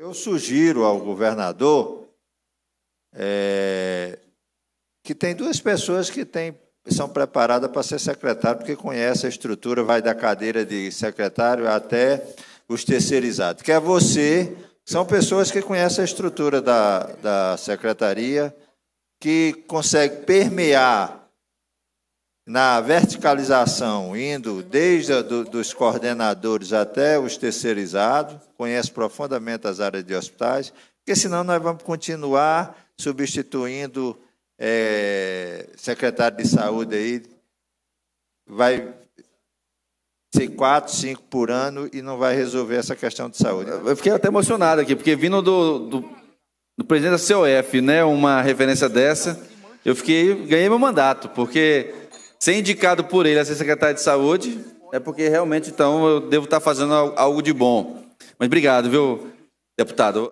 Eu sugiro ao governador é, que tem duas pessoas que são preparadas para ser secretário, porque conhece a estrutura, vai da cadeira de secretário até os terceirizados. Que é você, são pessoas que conhecem a estrutura da, da secretaria, que consegue permear na verticalização, indo desde do, dos coordenadores até os terceirizados, conhece profundamente as áreas de hospitais, porque senão nós vamos continuar substituindo é, secretário de saúde aí, vai ser quatro, cinco por ano e não vai resolver essa questão de saúde. Eu fiquei até emocionado aqui, porque vindo do, do, do presidente da COF, né, uma referência dessa, eu fiquei ganhei meu mandato, porque ser indicado por ele a ser secretário de saúde, é porque realmente então eu devo estar fazendo algo de bom. Mas obrigado, viu, deputado?